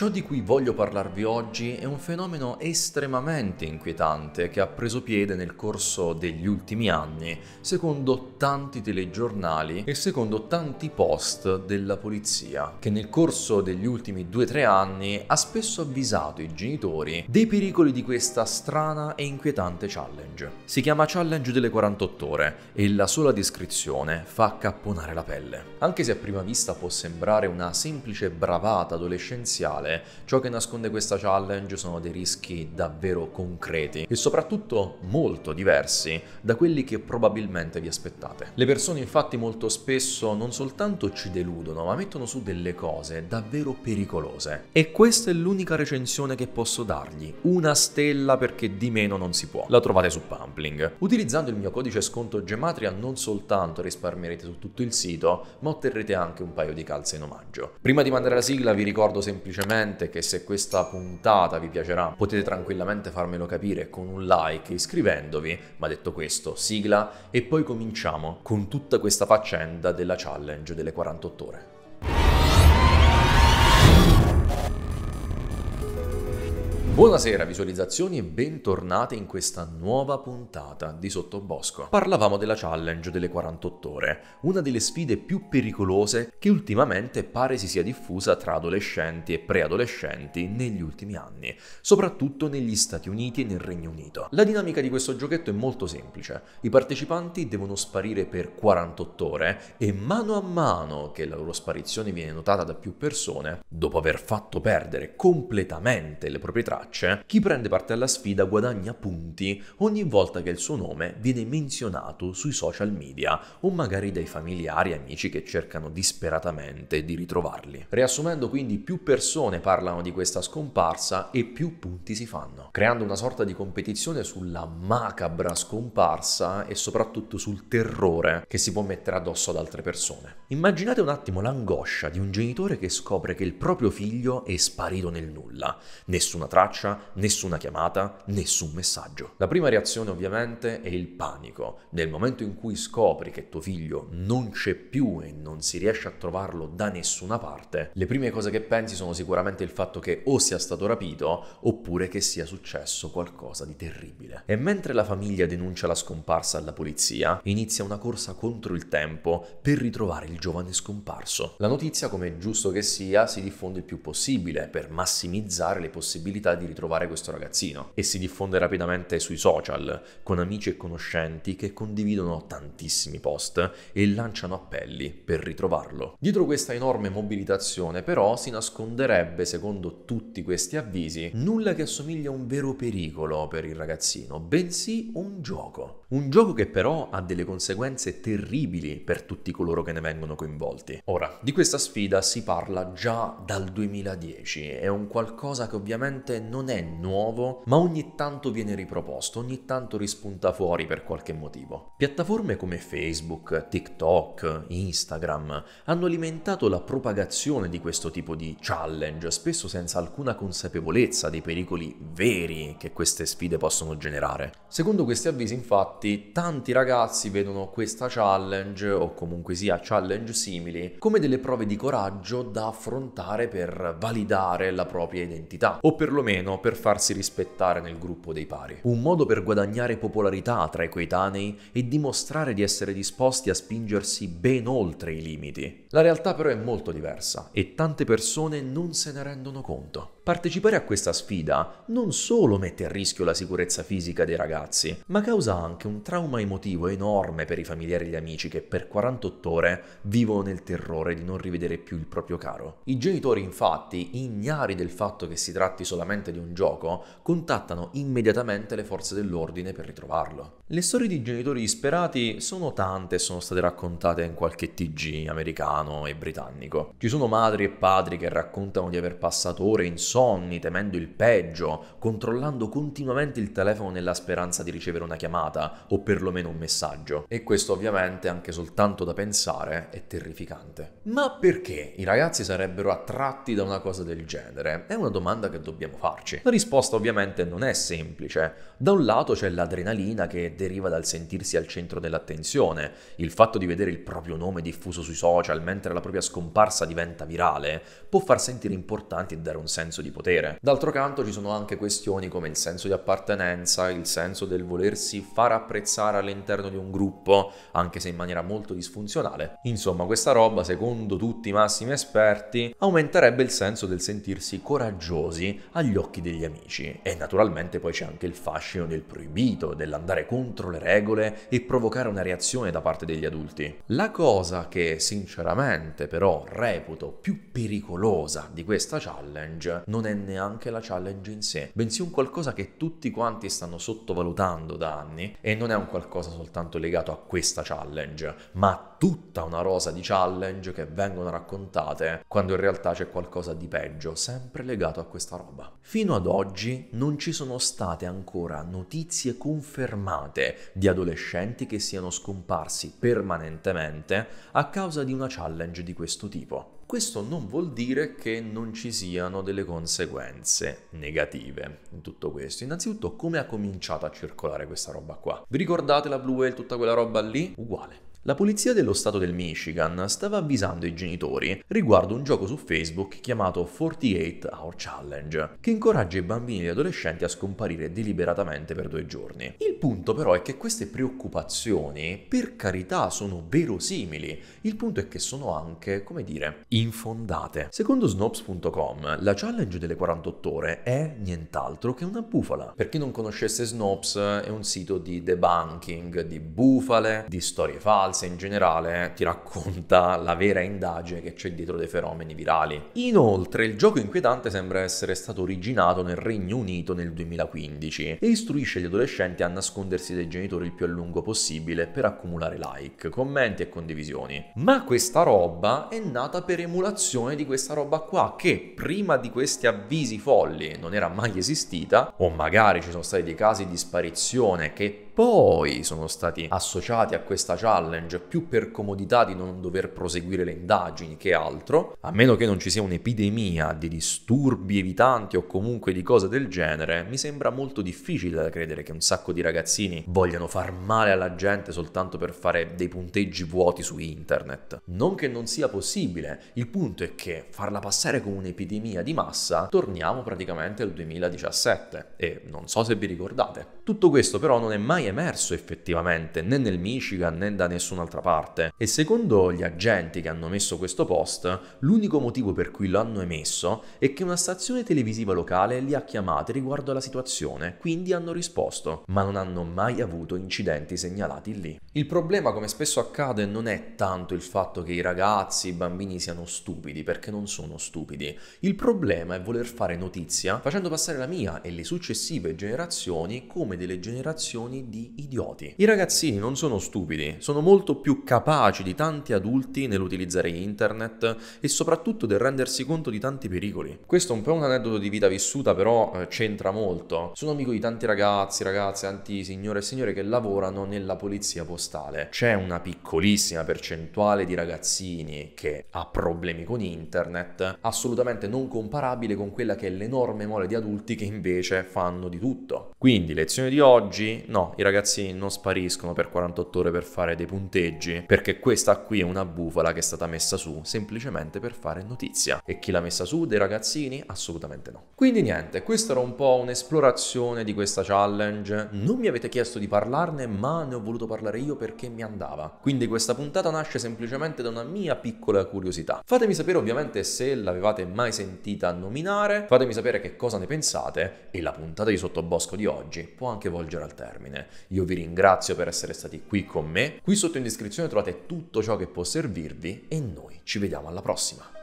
Ciò di cui voglio parlarvi oggi è un fenomeno estremamente inquietante che ha preso piede nel corso degli ultimi anni, secondo tanti telegiornali e secondo tanti post della polizia, che nel corso degli ultimi 2-3 anni ha spesso avvisato i genitori dei pericoli di questa strana e inquietante challenge. Si chiama challenge delle 48 ore e la sola descrizione fa accapponare la pelle. Anche se a prima vista può sembrare una semplice bravata adolescenziale, male, ciò che nasconde questa challenge sono dei rischi davvero concreti e soprattutto molto diversi da quelli che probabilmente vi aspettate. Le persone infatti molto spesso non soltanto ci deludono, ma mettono su delle cose davvero pericolose. E questa è l'unica recensione che posso dargli, una stella perché di meno non si può. La trovate su Pumpling. Utilizzando il mio codice sconto Gematria non soltanto risparmierete su tutto il sito, ma otterrete anche un paio di calze in omaggio. Prima di mandare la sigla vi ricordo semplicemente ovviamente che se questa puntata vi piacerà potete tranquillamente farmelo capire con un like iscrivendovi, ma detto questo sigla e poi cominciamo con tutta questa faccenda della challenge delle 48 ore. Buonasera visualizzazioni e bentornate in questa nuova puntata di Sottobosco. Parlavamo della challenge delle 48 ore, una delle sfide più pericolose che ultimamente pare si sia diffusa tra adolescenti e preadolescenti negli ultimi anni, soprattutto negli Stati Uniti e nel Regno Unito. La dinamica di questo giochetto è molto semplice, i partecipanti devono sparire per 48 ore e mano a mano che la loro sparizione viene notata da più persone, dopo aver fatto perdere completamente le proprie tracce, tracce, chi prende parte alla sfida guadagna punti ogni volta che il suo nome viene menzionato sui social media o magari dai familiari e amici che cercano disperatamente di ritrovarli. Riassumendo quindi più persone parlano di questa scomparsa e più punti si fanno, creando una sorta di competizione sulla macabra scomparsa e soprattutto sul terrore che si può mettere addosso ad altre persone. Immaginate un attimo l'angoscia di un genitore che scopre che il proprio figlio è sparito nel nulla, nessuna traccia traccia, nessuna chiamata, nessun messaggio. La prima reazione ovviamente è il panico. Nel momento in cui scopri che tuo figlio non c'è più e non si riesce a trovarlo da nessuna parte, le prime cose che pensi sono sicuramente il fatto che o sia stato rapito oppure che sia successo qualcosa di terribile. E mentre la famiglia denuncia la scomparsa alla polizia, inizia una corsa contro il tempo per ritrovare il giovane scomparso. La notizia, come è giusto che sia, si diffonde il più possibile per massimizzare le possibilità di ritrovare questo ragazzino e si diffonde rapidamente sui social con amici e conoscenti che condividono tantissimi post e lanciano appelli per ritrovarlo. Dietro questa enorme mobilitazione però si nasconderebbe, secondo tutti questi avvisi, nulla che assomiglia a un vero pericolo per il ragazzino, bensì un gioco. Un gioco che però ha delle conseguenze terribili per tutti coloro che ne vengono coinvolti. Ora, di questa sfida si parla già dal 2010, è un qualcosa che ovviamente non è nuovo, ma ogni tanto viene riproposto, ogni tanto rispunta fuori per qualche motivo. Piattaforme come Facebook, TikTok, Instagram hanno alimentato la propagazione di questo tipo di challenge, spesso senza alcuna consapevolezza dei pericoli veri che queste sfide possono generare. Secondo questi avvisi, infatti, tanti ragazzi vedono questa challenge o comunque sia challenge simili come delle prove di coraggio da affrontare per validare la propria identità o perlomeno meno per farsi rispettare nel gruppo dei pari. Un modo per guadagnare popolarità tra i coetanei e dimostrare di essere disposti a spingersi ben oltre i limiti. La realtà però è molto diversa e tante persone non se ne rendono conto. Partecipare a questa sfida non solo mette a rischio la sicurezza fisica dei ragazzi, ma causa anche un trauma emotivo enorme per i familiari e gli amici che per 48 ore vivono nel terrore di non rivedere più il proprio caro. I genitori infatti, ignari del fatto che si tratti solamente di un gioco, contattano immediatamente le forze dell'ordine per ritrovarlo. Le storie di genitori disperati sono tante e sono state raccontate in qualche TG americano e britannico. Ci sono madri e padri che raccontano di aver passato ore insomne insonni, temendo il peggio, controllando continuamente il telefono nella speranza di ricevere una chiamata o perlomeno un messaggio. E questo ovviamente, anche soltanto da pensare, è terrificante. Ma perché i ragazzi sarebbero attratti da una cosa del genere? È una domanda che dobbiamo farci. La risposta ovviamente non è semplice. Da un lato c'è l'adrenalina che deriva dal sentirsi al centro dell'attenzione, il fatto di vedere il proprio nome diffuso sui social mentre la propria scomparsa diventa virale, può far sentire importanti e dare un senso senso di potere. D'altro canto ci sono anche questioni come il senso di appartenenza, il senso del volersi far apprezzare all'interno di un gruppo, anche se in maniera molto disfunzionale. Insomma, questa roba, secondo tutti i massimi esperti, aumenterebbe il senso del sentirsi coraggiosi agli occhi degli amici. E naturalmente poi c'è anche il fascino del proibito, dell'andare contro le regole e provocare una reazione da parte degli adulti. La cosa che sinceramente però reputo più pericolosa di questa challenge non è neanche la challenge in sé, bensì un qualcosa che tutti quanti stanno sottovalutando da anni e non è un qualcosa soltanto legato a questa challenge, ma a tutta una rosa di challenge che vengono raccontate quando in realtà c'è qualcosa di peggio, sempre legato a questa roba. Fino ad oggi non ci sono state ancora notizie confermate di adolescenti che siano scomparsi permanentemente a causa di una challenge di questo tipo. Questo non vuol dire che non ci siano delle conseguenze negative in tutto questo. Innanzitutto, come ha cominciato a circolare questa roba qua? Vi ricordate la Blue Whale, tutta quella roba lì? Uguale la polizia dello stato del Michigan stava avvisando i genitori riguardo un gioco su Facebook chiamato 48 Hour Challenge, che incoraggia i bambini e gli adolescenti a scomparire deliberatamente per due giorni. Il punto però è che queste preoccupazioni, per carità, sono verosimili, il punto è che sono anche, come dire, infondate. Secondo Snopes.com, la challenge delle 48 ore è nient'altro che una bufala. Per chi non conoscesse Snopes, è un sito di debunking, di bufale, di storie false, falsa in generale eh, ti racconta la vera indagine che c'è dietro dei fenomeni virali. Inoltre il gioco inquietante sembra essere stato originato nel Regno Unito nel 2015 e istruisce gli adolescenti a nascondersi dai genitori il più a lungo possibile per accumulare like, commenti e condivisioni. Ma questa roba è nata per emulazione di questa roba qua che prima di questi avvisi folli non era mai esistita o magari ci sono stati dei casi di sparizione che poi sono stati associati a questa challenge più per comodità di non dover proseguire le indagini che altro, a meno che non ci sia un'epidemia di disturbi evitanti o comunque di cose del genere, mi sembra molto difficile da credere che un sacco di ragazzini vogliano far male alla gente soltanto per fare dei punteggi vuoti su internet. Non che non sia possibile, il punto è che farla passare come un'epidemia di massa, torniamo praticamente al 2017 e non so se vi ricordate. Tutto questo però non è mai mai emerso effettivamente, né nel Michigan né da nessun'altra parte. E secondo gli agenti che hanno messo questo post, l'unico motivo per cui lo hanno emesso è che una stazione televisiva locale li ha chiamati riguardo alla situazione, quindi hanno risposto, ma non hanno mai avuto incidenti segnalati lì. Il problema, come spesso accade, non è tanto il fatto che i ragazzi, i bambini siano stupidi, perché non sono stupidi. Il problema è voler fare notizia facendo passare la mia e le successive generazioni come delle generazioni di idioti. I ragazzini non sono stupidi, sono molto più capaci di tanti adulti nell'utilizzare internet e soprattutto del rendersi conto di tanti pericoli. Questo è un po' un aneddoto di vita vissuta, però eh, c'entra molto. Sono amico di tanti ragazzi, ragazze, tanti signore e signore che lavorano nella polizia postale. C'è una piccolissima percentuale di ragazzini che ha problemi con internet, assolutamente non comparabile con quella che è l'enorme mole di adulti che invece fanno di tutto. Quindi lezione di oggi, no, i ragazzi non spariscono per 48 ore per fare dei punteggi, perché questa qui è una bufala che è stata messa su semplicemente per fare notizia. E chi l'ha messa su? Dei ragazzini? Assolutamente no. Quindi niente, questa era un po' un'esplorazione di questa challenge. Non mi avete chiesto di parlarne, ma ne ho voluto parlare io perché mi andava. Quindi questa puntata nasce semplicemente da una mia piccola curiosità. Fatemi sapere ovviamente se l'avevate mai sentita nominare, fatemi sapere che cosa ne pensate e la puntata di Sottobosco di oggi oggi può anche volgere al termine. Io vi ringrazio per essere stati qui con me. Qui sotto in descrizione trovate tutto ciò che può servirvi e noi ci vediamo alla prossima.